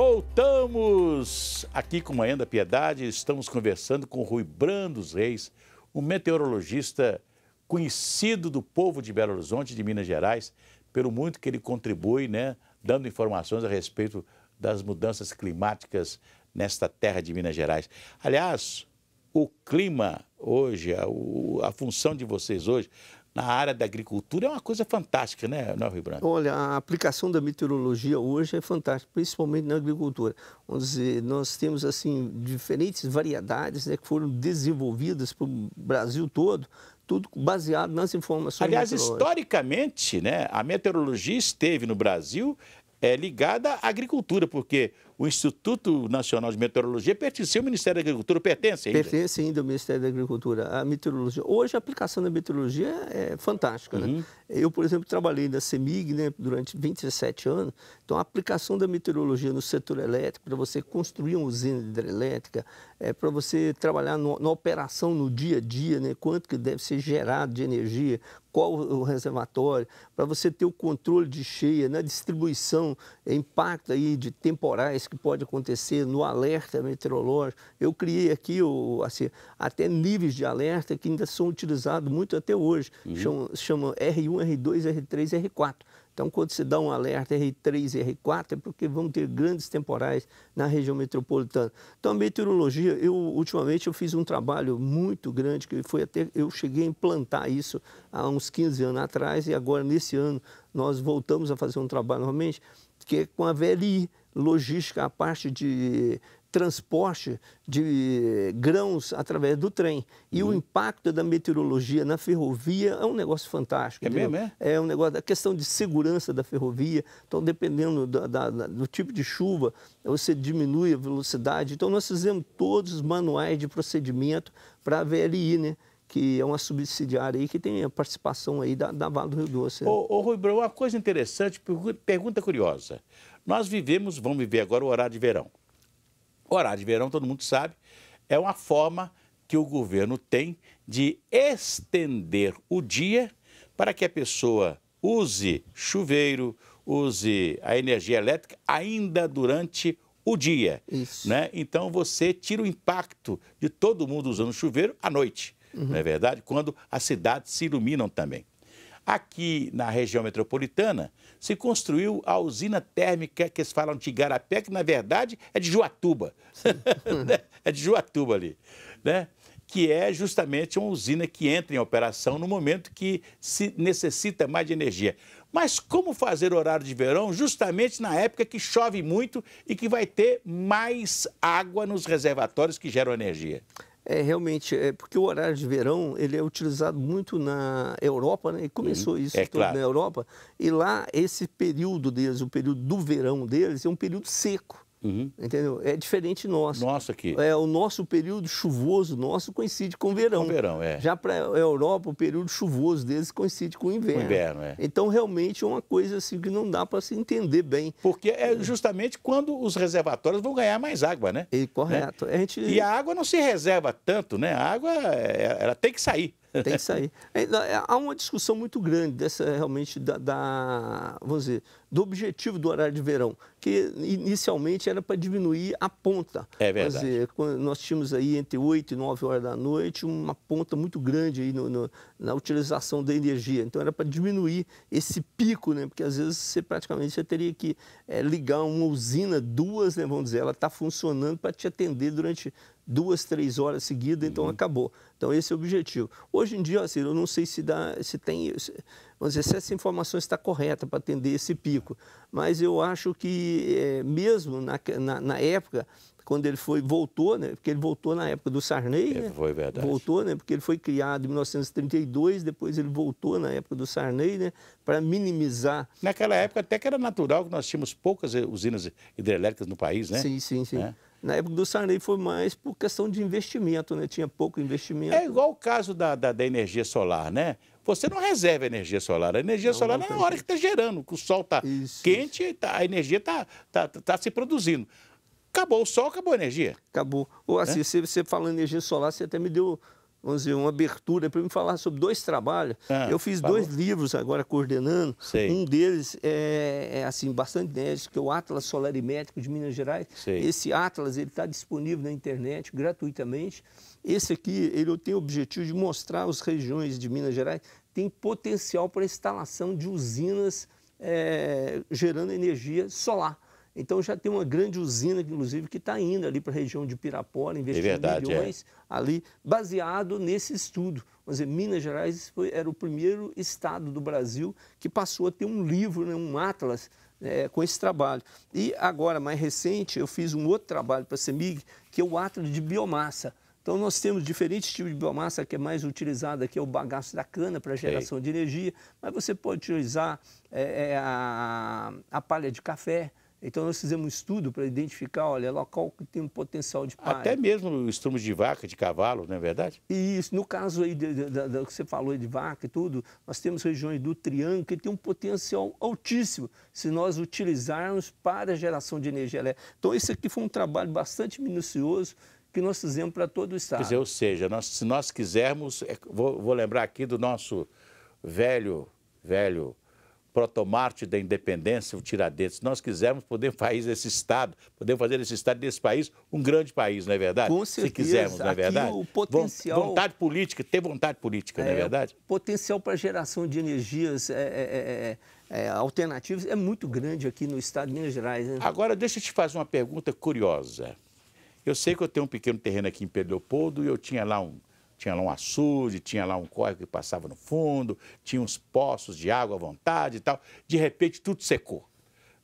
Voltamos aqui com Manhã da Piedade. Estamos conversando com Rui Brandos Reis, um meteorologista conhecido do povo de Belo Horizonte, de Minas Gerais, pelo muito que ele contribui, né, dando informações a respeito das mudanças climáticas nesta terra de Minas Gerais. Aliás, o clima hoje, a, a função de vocês hoje, na área da agricultura é uma coisa fantástica, né, não, Rio Branco? Olha, a aplicação da meteorologia hoje é fantástica, principalmente na agricultura, dizer, nós temos assim diferentes variedades né, que foram desenvolvidas para o Brasil todo, tudo baseado nas informações. Aliás, historicamente, né, a meteorologia esteve no Brasil é, ligada à agricultura, porque o Instituto Nacional de Meteorologia pertence ao Ministério da Agricultura, pertence ainda? Pertence ainda ao Ministério da Agricultura, a meteorologia. Hoje a aplicação da meteorologia é fantástica, né? uhum. né? Eu, por exemplo, trabalhei na CEMIG né, durante 27 anos, então a aplicação da meteorologia no setor elétrico, para você construir uma usina hidrelétrica, é, para você trabalhar no, na operação no dia a dia, né, quanto que deve ser gerado de energia, qual o reservatório, para você ter o controle de cheia, na né, distribuição, é, impacto aí de temporais, que pode acontecer no alerta meteorológico. Eu criei aqui o, assim, até níveis de alerta que ainda são utilizados muito até hoje. Uhum. Chama, chama R1, R2, R3, R4. Então, quando se dá um alerta R3 e R4, é porque vão ter grandes temporais na região metropolitana. Então, a meteorologia, eu ultimamente eu fiz um trabalho muito grande, que foi até, eu cheguei a implantar isso há uns 15 anos atrás, e agora, nesse ano, nós voltamos a fazer um trabalho novamente, que é com a VLI, logística, a parte de transporte de grãos através do trem. E o uhum. impacto da meteorologia na ferrovia é um negócio fantástico. É entendeu? mesmo? É? é um negócio, a questão de segurança da ferrovia. Então, dependendo da, da, do tipo de chuva, você diminui a velocidade. Então, nós fizemos todos os manuais de procedimento para a VLI, né? que é uma subsidiária aí que tem a participação aí da, da Vale do Rio Doce. Né? Ô, ô Rui Brão, uma coisa interessante, pergunta curiosa. Nós vivemos, vamos viver agora o horário de verão. O horário de verão, todo mundo sabe, é uma forma que o governo tem de estender o dia para que a pessoa use chuveiro, use a energia elétrica ainda durante o dia. Isso. Né? Então você tira o impacto de todo mundo usando chuveiro à noite. Uhum. Não é verdade? Quando as cidades se iluminam também. Aqui na região metropolitana se construiu a usina térmica que eles falam de Igarapé, que na verdade é de Juatuba. Né? é de Juatuba ali, né? que é justamente uma usina que entra em operação no momento que se necessita mais de energia. Mas como fazer horário de verão justamente na época que chove muito e que vai ter mais água nos reservatórios que geram energia? É, realmente, é, porque o horário de verão ele é utilizado muito na Europa, né? E começou uhum. isso é, claro. na Europa. E lá, esse período deles, o período do verão deles, é um período seco. Uhum. Entendeu? É diferente nosso. Nosso aqui. É, o nosso período chuvoso nosso coincide com o verão. Com verão, é. Já para a Europa, o período chuvoso deles coincide com o inverno. Com o inverno, é. Então, realmente, é uma coisa assim que não dá para se entender bem. Porque é justamente quando os reservatórios vão ganhar mais água, né? E, né? correto. Né? A gente... E a água não se reserva tanto, né? A água, é, ela tem que sair. Tem que sair. É, é, há uma discussão muito grande dessa realmente da, da, vamos dizer, do objetivo do horário de verão, que inicialmente era para diminuir a ponta. É verdade. Dizer, nós tínhamos aí entre 8 e 9 horas da noite uma ponta muito grande aí no, no, na utilização da energia. Então era para diminuir esse pico, né? Porque às vezes você praticamente você teria que é, ligar uma usina, duas, né, vamos dizer, ela está funcionando para te atender durante duas, três horas seguidas, então uhum. acabou. Então esse é o objetivo. Hoje em dia, assim, eu não sei se dá, se tem. Se, vamos dizer, se essa informação está correta para atender esse pico. Mas eu acho que, é, mesmo na, na, na, época, quando ele foi, voltou, né, porque ele voltou na época do Sarney, é, né, foi verdade. voltou, né, porque ele foi criado em 1932, depois ele voltou na época do Sarney, né, para minimizar. Naquela época até que era natural que nós tínhamos poucas eh, usinas hidrelétricas no país, né? Sim, sim, sim. É. Na época do Sarney foi mais por questão de investimento, né? Tinha pouco investimento. É igual o caso da, da, da energia solar, né? Você não reserva energia solar. A energia não, solar não é na hora que está gerando, que o sol está quente, isso. Tá, a energia está tá, tá, se produzindo. Acabou o sol, acabou a energia. Acabou. Ou assim, é? você, falando fala energia solar, você até me deu vamos dizer, uma abertura para me falar sobre dois trabalhos. Ah, eu fiz falou. dois livros agora coordenando. Sei. Um deles é, é, assim bastante inédito, que é o Atlas Solarimétrico de Minas Gerais. Sei. Esse Atlas ele está disponível na internet gratuitamente. Esse aqui ele tem o objetivo de mostrar as regiões de Minas Gerais tem potencial para a instalação de usinas é, gerando energia solar. Então já tem uma grande usina, inclusive, que está indo ali para a região de Pirapora, é investindo é verdade, milhões é. ali, baseado nesse estudo. Vamos dizer, Minas Gerais foi, era o primeiro estado do Brasil que passou a ter um livro, né, um atlas é, com esse trabalho. E agora, mais recente, eu fiz um outro trabalho para a CEMIG, que é o atlas de biomassa. Então nós temos diferentes tipos de biomassa que é mais utilizada, que é o bagaço da cana para geração de energia, mas você pode utilizar é, é, a, a palha de café, então nós fizemos um estudo para identificar, olha, local que tem um potencial de palha. Até mesmo estrumos de vaca, de cavalo, não é verdade? E isso, no caso aí do que você falou de vaca e tudo, nós temos regiões do Triângulo que tem um potencial altíssimo se nós utilizarmos para a geração de energia elétrica. Então esse aqui foi um trabalho bastante minucioso que nós fizemos para todo o Estado. Dizer, ou seja, nós, se nós quisermos, é, vou, vou, lembrar aqui do nosso velho, velho protomarte da independência, o Tiradentes, se nós quisermos, podemos fazer esse Estado, podemos fazer esse Estado desse país um grande país, não é verdade? Com certeza. Se quisermos, não é verdade? O potencial... Vontade política, ter vontade política, é, não é, é verdade? Potencial para geração de energias... É, é, é, é, alternativas é muito grande aqui no estado de Minas Gerais. Né? Agora, deixa eu te fazer uma pergunta curiosa. Eu sei que eu tenho um pequeno terreno aqui em Pedro Leopoldo e eu tinha lá um, tinha lá um açude, tinha lá um córrego que passava no fundo, tinha uns poços de água à vontade e tal. De repente, tudo secou.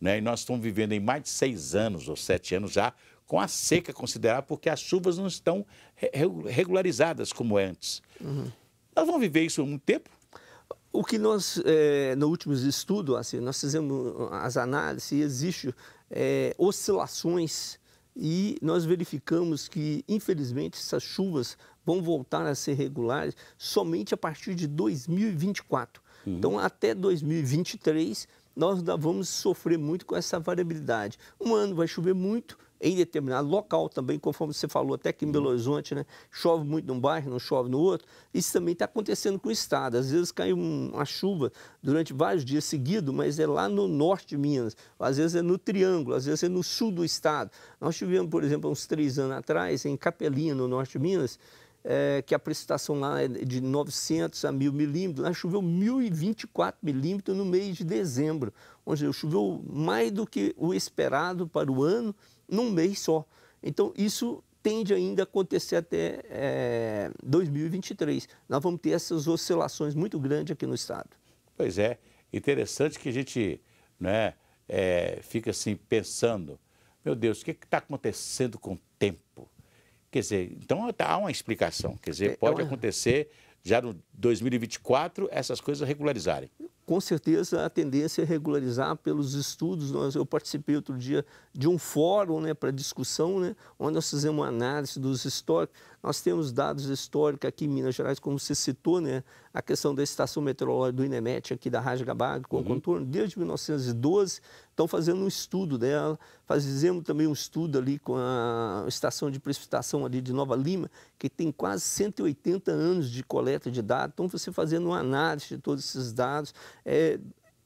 Né? E nós estamos vivendo em mais de seis anos ou sete anos já com a seca considerável, porque as chuvas não estão regularizadas como é antes. Uhum. Nós vamos viver isso há muito tempo? O que nós, é, no último estudo, assim, nós fizemos as análises e existem é, eh, oscilações e nós verificamos que, infelizmente, essas chuvas vão voltar a ser regulares somente a partir de 2024. Uhum. Então, até 2023, nós vamos sofrer muito com essa variabilidade. Um ano vai chover muito, em determinado local também, conforme você falou, até que em Belo uhum. Horizonte, né? Chove muito num bairro, não chove no outro. Isso também está acontecendo com o Estado. Às vezes cai uma chuva durante vários dias seguidos, mas é lá no norte de Minas, às vezes é no Triângulo, às vezes é no sul do Estado. Nós tivemos, por exemplo, uns três anos atrás, em Capelinha, no norte de Minas, é, que a precipitação lá é de 900 a 1.000 milímetros, lá choveu 1.024 milímetros no mês de dezembro, onde choveu mais do que o esperado para o ano num mês só. Então, isso tende ainda a acontecer até é, 2023. Nós vamos ter essas oscilações muito grandes aqui no Estado. Pois é, interessante que a gente né, é, fica assim pensando, meu Deus, o que é está acontecendo com o tempo? Quer dizer, então tá, há uma explicação, quer dizer, é, é pode é uma... acontecer já no 2024 essas coisas regularizarem com certeza a tendência é regularizar pelos estudos. Nós, eu participei outro dia de um fórum né, para discussão, né, onde nós fizemos uma análise dos históricos nós temos dados históricos aqui em Minas Gerais, como você citou, né? a questão da estação meteorológica do INEMET aqui da Rajgabag, com uhum. contorno, desde 1912, estão fazendo um estudo dela. Né? Fazemos também um estudo ali com a estação de precipitação ali de Nova Lima, que tem quase 180 anos de coleta de dados. Então, você fazendo uma análise de todos esses dados, é,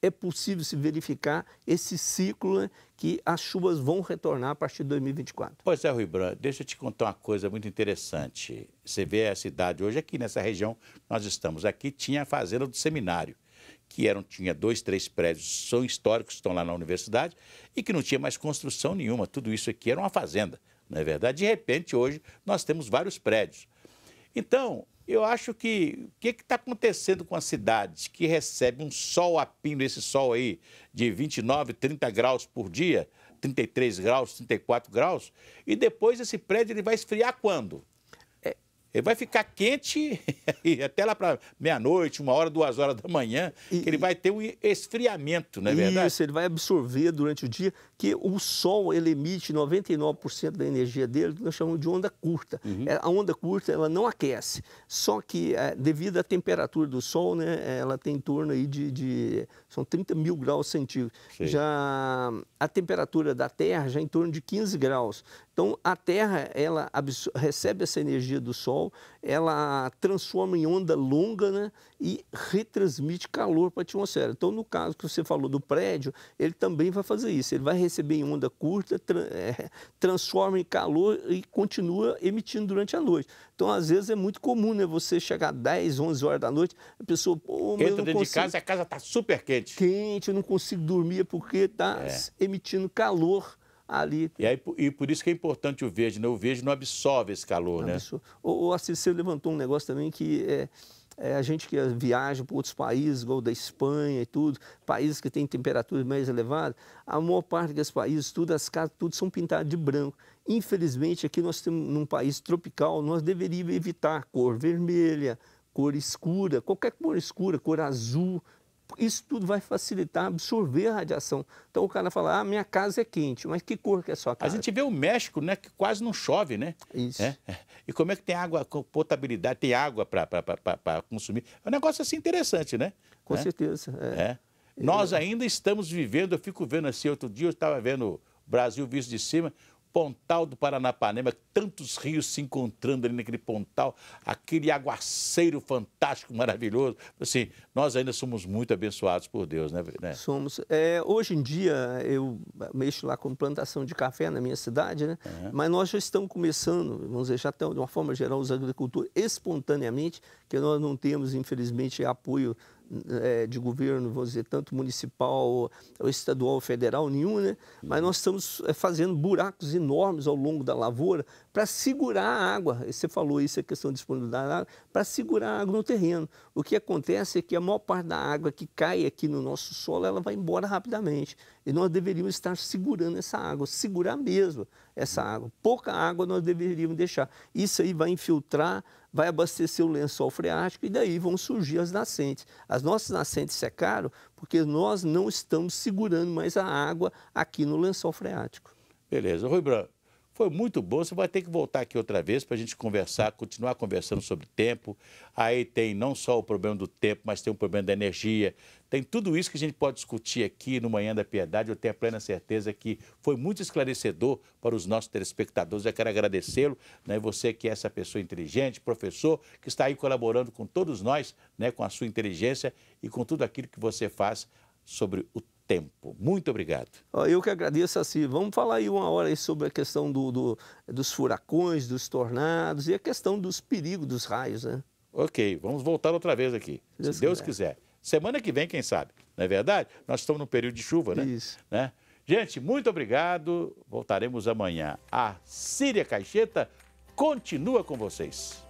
é possível se verificar esse ciclo né, que as chuvas vão retornar a partir de 2024. Pois é, Rui Branco, deixa eu te contar uma coisa muito interessante. Você vê a cidade hoje aqui, nessa região nós estamos. Aqui tinha a fazenda do seminário, que eram, tinha dois, três prédios, são históricos, estão lá na universidade, e que não tinha mais construção nenhuma. Tudo isso aqui era uma fazenda, não é verdade? De repente, hoje, nós temos vários prédios. Então, eu acho que o que está acontecendo com a cidade que recebe um sol a pino, esse sol aí de 29, 30 graus por dia, 33 graus, 34 graus, e depois esse prédio ele vai esfriar quando? Ele vai ficar quente até lá para meia-noite, uma hora, duas horas da manhã, e, que ele vai ter um esfriamento, não é isso, verdade? Isso, ele vai absorver durante o dia, que o sol ele emite 99% da energia dele, que nós chamamos de onda curta. Uhum. É, a onda curta ela não aquece, só que é, devido à temperatura do sol, né, ela tem em torno aí de, de são 30 mil graus centígrados. Já a temperatura da Terra já é em torno de 15 graus. Então, a Terra, ela recebe essa energia do Sol, ela transforma em onda longa né, e retransmite calor para a atmosfera. Então, no caso que você falou do prédio, ele também vai fazer isso. Ele vai receber em onda curta, tra é, transforma em calor e continua emitindo durante a noite. Então, às vezes, é muito comum né, você chegar às 10, 11 horas da noite, a pessoa... Pô, Entra dentro consigo... de casa e a casa está super quente. Quente, eu não consigo dormir porque está é. emitindo calor ali. E, aí, e por isso que é importante o verde, né? O verde não absorve esse calor, não né? Absorve. O, o você levantou um negócio também que é, é, a gente que viaja para outros países, igual da Espanha e tudo, países que têm temperaturas mais elevadas. a maior parte dos países, tudo, as casas, tudo são pintadas de branco. Infelizmente, aqui nós temos, num país tropical, nós deveríamos evitar cor vermelha, cor escura, qualquer cor escura, cor azul, isso tudo vai facilitar absorver a radiação. Então o cara fala, ah, minha casa é quente, mas que cor que é a sua casa? A gente vê o México, né, que quase não chove, né? Isso. É? é. E como é que tem água, potabilidade, tem água para consumir? É um negócio assim interessante, né? Com é? certeza. É. é. Nós ainda estamos vivendo, eu fico vendo assim, outro dia eu estava vendo o Brasil visto de cima, pontal do Paranapanema, tantos rios se encontrando ali naquele pontal, aquele aguaceiro fantástico, maravilhoso. Assim, nós ainda somos muito abençoados por Deus, né? né? Somos. É, hoje em dia, eu mexo lá com plantação de café na minha cidade, né? Uhum. Mas nós já estamos começando, vamos dizer, já estamos, de uma forma geral, os agricultores espontaneamente, que nós não temos, infelizmente, apoio é, de governo, vamos dizer, tanto municipal, estadual, ou federal, nenhum, né? Mas nós estamos é, fazendo buracos enormes ao longo da lavoura para segurar a água. Você falou isso, a questão de disponibilidade da água, para segurar a água no terreno. O que acontece é que a maior parte da água que cai aqui no nosso solo, ela vai embora rapidamente. E nós deveríamos estar segurando essa água, segurar mesmo essa água. Pouca água nós deveríamos deixar. Isso aí vai infiltrar, vai abastecer o lençol freático e daí vão surgir as nascentes. As nossas nascentes secaram porque nós não estamos segurando mais a água aqui no lençol freático. Beleza. Rui Branco, foi muito bom. Você vai ter que voltar aqui outra vez para a gente conversar, continuar conversando sobre tempo. Aí tem não só o problema do tempo, mas tem o problema da energia. Tem tudo isso que a gente pode discutir aqui no Manhã da Piedade. Eu tenho a plena certeza que foi muito esclarecedor para os nossos telespectadores. Eu quero agradecê-lo, né? Você que é essa pessoa inteligente, professor, que está aí colaborando com todos nós, né? Com a sua inteligência e com tudo aquilo que você faz sobre o tempo. Muito obrigado. Eu que agradeço, assim. Vamos falar aí uma hora aí sobre a questão do, do, dos furacões, dos tornados e a questão dos perigos dos raios, né? Ok, vamos voltar outra vez aqui, se Deus, se Deus quiser. quiser. Semana que vem, quem sabe, não é verdade? Nós estamos num período de chuva, né? Isso. Né? Gente, muito obrigado. Voltaremos amanhã. A Síria Caixeta continua com vocês.